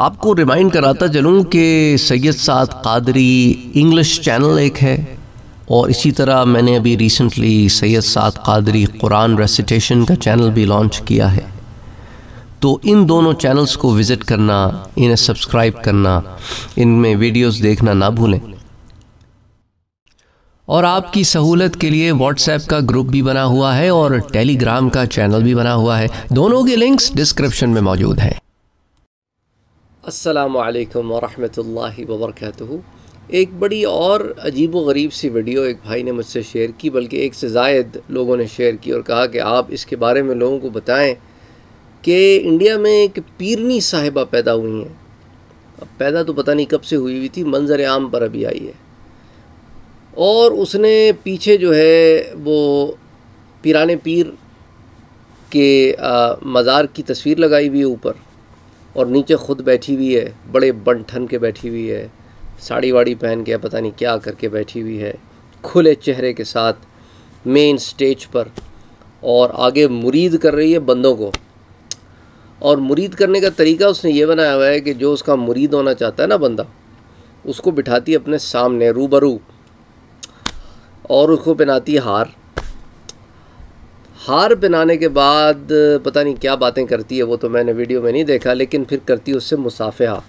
आपको रिमाइंड कराता चलूँ कि सैयद साद कादरी इंग्लिश चैनल एक है और इसी तरह मैंने अभी रिसेंटली सैयद साद कादरी कुरान रेसिटेशन का चैनल भी लॉन्च किया है तो इन दोनों चैनल्स को विज़िट करना इन्हें सब्सक्राइब करना इनमें वीडियोस देखना ना भूलें और आपकी सहूलत के लिए व्हाट्सएप का ग्रुप भी बना हुआ है और टेलीग्राम का चैनल भी बना हुआ है दोनों के लिंक्स डिस्क्रिप्शन में मौजूद हैं अस्सलाम वालेकुम रहमतुल्लाहि व एक बड़ी और अजीब व गरीब सी वीडियो एक भाई ने मुझसे शेयर की बल्कि एक से जायद लोगों ने शेयर की और कहा कि आप इसके बारे में लोगों को बताएं कि इंडिया में एक पीरनी साहिबा पैदा हुई हैं अब पैदा तो पता नहीं कब से हुई हुई थी मंजर आम पर अभी आई है और उसने पीछे जो है वो पीराने पीर के मज़ार की तस्वीर लगाई हुई है ऊपर और नीचे ख़ुद बैठी हुई है बड़े बन ठन के बैठी हुई है साड़ी वाड़ी पहन के पता नहीं क्या करके बैठी हुई है खुले चेहरे के साथ मेन स्टेज पर और आगे मुरीद कर रही है बंदों को और मुरीद करने का तरीका उसने ये बनाया हुआ है कि जो उसका मुरीद होना चाहता है ना बंदा उसको बिठाती है अपने सामने रूबरू और उसको पहनाती है हार हार पहनाने के बाद पता नहीं क्या बातें करती है वो तो मैंने वीडियो में नहीं देखा लेकिन फिर करती है उससे मुसाफहा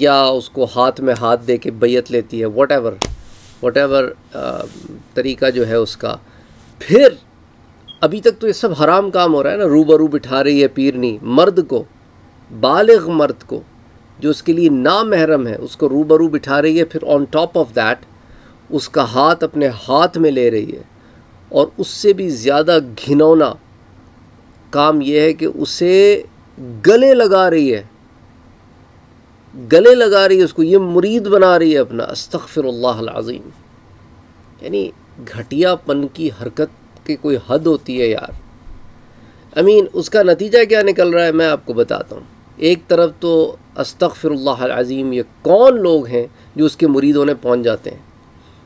या उसको हाथ में हाथ दे के बैत लेती है वट एवर वट एवर तरीका जो है उसका फिर अभी तक तो ये सब हराम काम हो रहा है ना रूबरू बिठा रही है पीरनी मर्द को बालग मर्द को जो उसके लिए नामहरम है उसको रूबरू बिठा रही है फिर ऑन टॉप ऑफ दैट उसका हाथ अपने हाथ में ले रही है और उससे भी ज़्यादा घिनौना काम यह है कि उसे गले लगा रही है गले लगा रही है उसको ये मुरीद बना रही है अपना अस्तफ़िरल्लाज़ीम यानी घटियापन की हरकत की कोई हद होती है यार आई I मीन mean, उसका नतीजा क्या निकल रहा है मैं आपको बताता हूँ एक तरफ तो अस्तफ़िरल्लाज़ीम ये कौन लोग हैं जो उसके मुरीदों ने पहुँच जाते हैं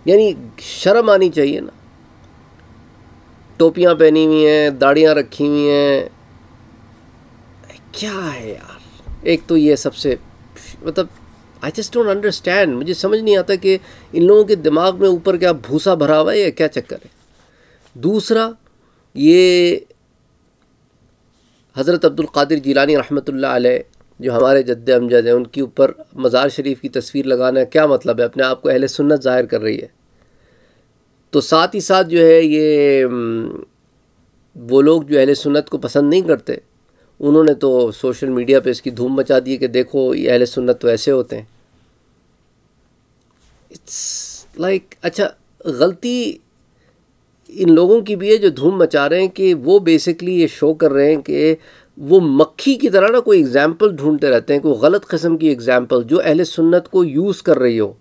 यानी शर्म आनी चाहिए ना टोपियाँ पहनी हुई हैं दाढ़ियाँ रखी हुई हैं क्या है यार एक तो ये सबसे मतलब आई जस्ट डोंट अंडरस्टैंड मुझे समझ नहीं आता कि इन लोगों के दिमाग में ऊपर क्या भूसा भरा हुआ है या क्या चक्कर है दूसरा ये हज़रत अब्दुल कादिर जिलानी रहमतुल्लाह जो हमारे जद्द अमजद हैं उनके ऊपर मज़ार शरीफ की तस्वीर लगाना क्या मतलब है अपने आप को अहले सुन्नत ज़ाहिर कर रही है तो साथ ही साथ जो है ये वो लोग जो अहल सुन्नत को पसंद नहीं करते उन्होंने तो सोशल मीडिया पे इसकी धूम मचा दी है कि देखो ये अहल सुन्नत तो ऐसे होते हैं इट्स लाइक like, अच्छा गलती इन लोगों की भी है जो धूम मचा रहे हैं कि वो बेसिकली ये शो कर रहे हैं कि वो मक्खी की तरह ना कोई एग्ज़ाम्पल ढूंढते रहते हैं कोई गलत कस्म की एग्ज़ाम्पल जो अहल सुन्नत को यूज़ कर रही हो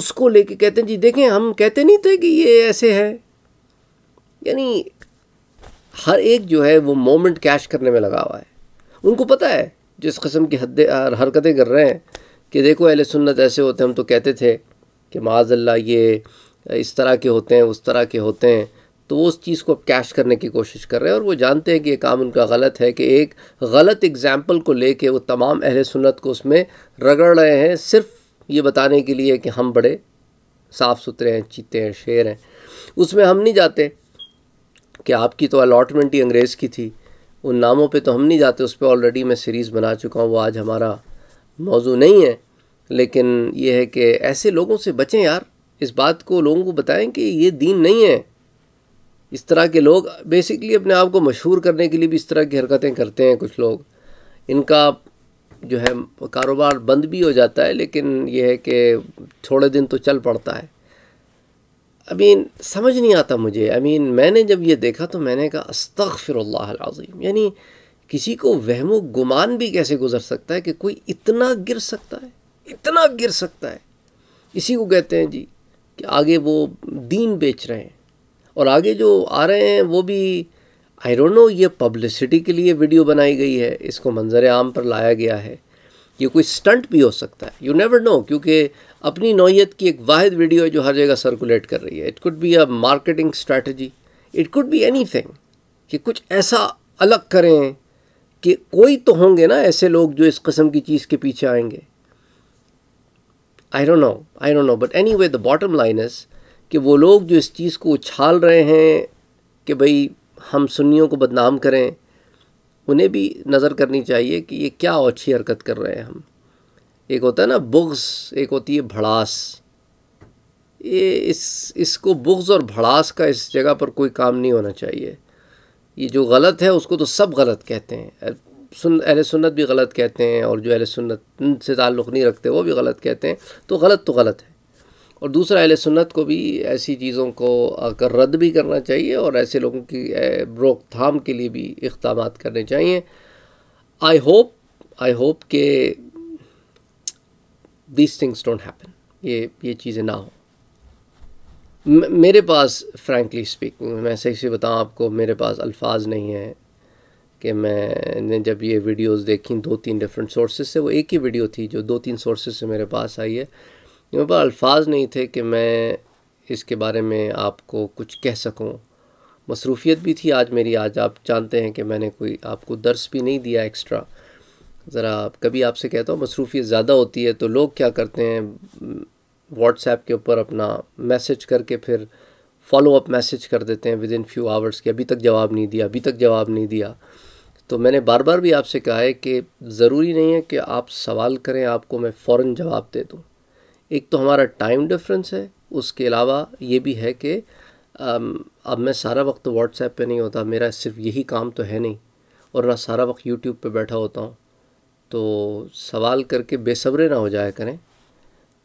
उसको लेके कहते हैं जी देखें हम कहते नहीं थे कि ये ऐसे है यानी हर एक जो है वो मोमेंट कैश करने में लगा हुआ है उनको पता है जिस कस्म की हद हरकतें कर रहे हैं कि देखो अहल सुन्नत ऐसे होते हम तो कहते थे कि माजल्ला ये इस तरह के होते हैं उस तरह के होते हैं तो वो उस चीज़ को कैश करने की कोशिश कर रहे हैं और वो जानते हैं कि ये काम उनका गलत है कि एक गलत एग्ज़ाम्पल को लेके वो तमाम अहल सुन्नत को उसमें रगड़ रहे हैं सिर्फ ये बताने के लिए कि हम बड़े साफ़ सुथरे हैं चीते हैं शेर हैं उसमें हम नहीं जाते कि आपकी तो अलाटमेंट ही अंग्रेज़ की थी उन नामों पे तो हम नहीं जाते उस पर ऑलरेडी मैं सीरीज़ बना चुका हूँ वो आज हमारा मौजू नहीं है लेकिन ये है कि ऐसे लोगों से बचें यार इस बात को लोगों को बताएं कि ये दीन नहीं है इस तरह के लोग बेसिकली अपने आप को मशहूर करने के लिए भी इस तरह की हरकतें करते हैं कुछ लोग इनका जो है कारोबार बंद भी हो जाता है लेकिन यह है कि थोड़े दिन तो चल पड़ता है आई मीन समझ नहीं आता मुझे आई मीन मैंने जब ये देखा तो मैंने कहा फिर आजीम यानी किसी को वहमो गुमान भी कैसे गुजर सकता है कि कोई इतना गिर सकता है इतना गिर सकता है इसी को कहते हैं जी कि आगे वो दीन बेच रहे हैं और आगे जो आ रहे हैं वो भी आई डोंट नो ये पब्लिसिटी के लिए वीडियो बनाई गई है इसको मंजर आम पर लाया गया है ये कोई स्टंट भी हो सकता है यू नेवर नो क्योंकि अपनी नौीयत की एक वाद वीडियो है जो हर जगह सर्कुलेट कर रही है it could be a marketing strategy it could be any कि कुछ ऐसा अलग करें कि कोई तो होंगे ना ऐसे लोग जो इस कस्म की चीज़ के पीछे आएंगे I don't know I don't know but anyway the bottom line is कि वो लोग जो इस चीज़ को उछाल रहे हैं कि भाई हम सुन्नियों को बदनाम करें उन्हें भी नज़र करनी चाहिए कि ये क्या अच्छी हरकत कर रहे हैं हम एक होता है ना बुग्स एक होती है भड़ास ये इस इसको बुग्स और भड़ास का इस जगह पर कोई काम नहीं होना चाहिए ये जो गलत है उसको तो सब गलत कहते हैं सुन अहल सुन्नत भी गलत कहते हैं और जो अहल सुन्नत से ताल्लुक़ नहीं रखते वो भी गलत कहते हैं तो गलत तो गलत है और दूसरा अहल सुन्नत को भी ऐसी चीज़ों को आकर रद्द भी करना चाहिए और ऐसे लोगों की रोकथाम के लिए भी इकदाम करने चाहिए आई होप आई होप के दीज थिंग्स डोंट हैपन ये ये चीज़ें ना हो मेरे पास फ्रैंकली स्पीकिंग मैं सही से बताऊँ आपको मेरे पास अल्फाज नहीं हैं कि मैंने जब ये वीडियोस देखी दो तीन डिफरेंट सोर्सेज से वो एक ही वीडियो थी जो दो तीन सोर्सेज से मेरे पास आई है मेरे पास अल्फाज नहीं थे कि मैं इसके बारे में आपको कुछ कह सकूँ मसरूफियत भी थी आज मेरी आज आप जानते हैं कि मैंने कोई आपको दर्स भी नहीं दिया एक्स्ट्रा ज़रा कभी आपसे कहता हूँ मसरूफियत ज़्यादा होती है तो लोग क्या करते हैं व्हाट्सएप के ऊपर अपना मैसेज करके फिर फॉलो अप मैसेज कर देते हैं विद इन फ्यू आवर्स के अभी तक जवाब नहीं दिया अभी तक जवाब नहीं दिया तो मैंने बार बार भी आपसे कहा है कि ज़रूरी नहीं है कि आप सवाल करें आपको मैं फ़ौर जवाब दे दूँ एक तो हमारा टाइम डिफरेंस है उसके अलावा ये भी है कि अब मैं सारा वक्त व्हाट्सएप पे नहीं होता मेरा सिर्फ यही काम तो है नहीं और ना सारा वक्त यूट्यूब पे बैठा होता हूँ तो सवाल करके बेसब्रे ना हो जाया करें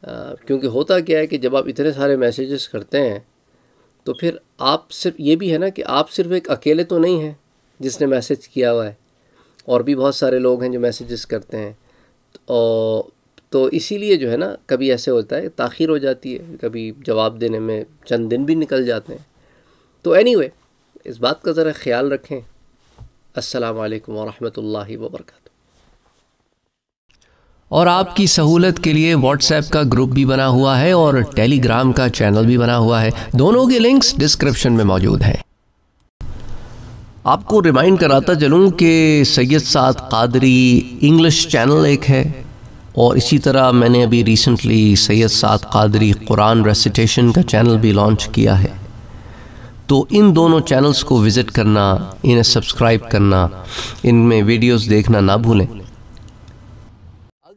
क्योंकि होता क्या है कि जब आप इतने सारे मैसेजेस करते हैं तो फिर आप सिर्फ ये भी है ना कि आप सिर्फ एक अकेले तो नहीं हैं जिसने मैसेज किया हुआ है और भी बहुत सारे लोग हैं जो मैसेजेस करते हैं और तो, तो इसीलिए जो है ना कभी ऐसे होता है ताखिर हो जाती है कभी जवाब देने में चंद दिन भी निकल जाते हैं तो एनी anyway, इस बात का ज़रा ख्याल रखें असलकम वरहमल वबरक और आपकी सहूलत के लिए व्हाट्सएप का ग्रुप भी बना हुआ है और टेलीग्राम का चैनल भी बना हुआ है दोनों के लिंक्स डिस्क्रिप्शन में मौजूद हैं आपको रिमाइंड कराता चलूँ कि सैयद साद कादरी इंग्लिश चैनल एक है और इसी तरह मैंने अभी रिसेंटली सैयद साद कादरी कुरान रेसिटेशन का चैनल भी लॉन्च किया है तो इन दोनों चैनल्स को विज़िट करना इन्हें सब्सक्राइब करना इनमें वीडियोस देखना ना भूलें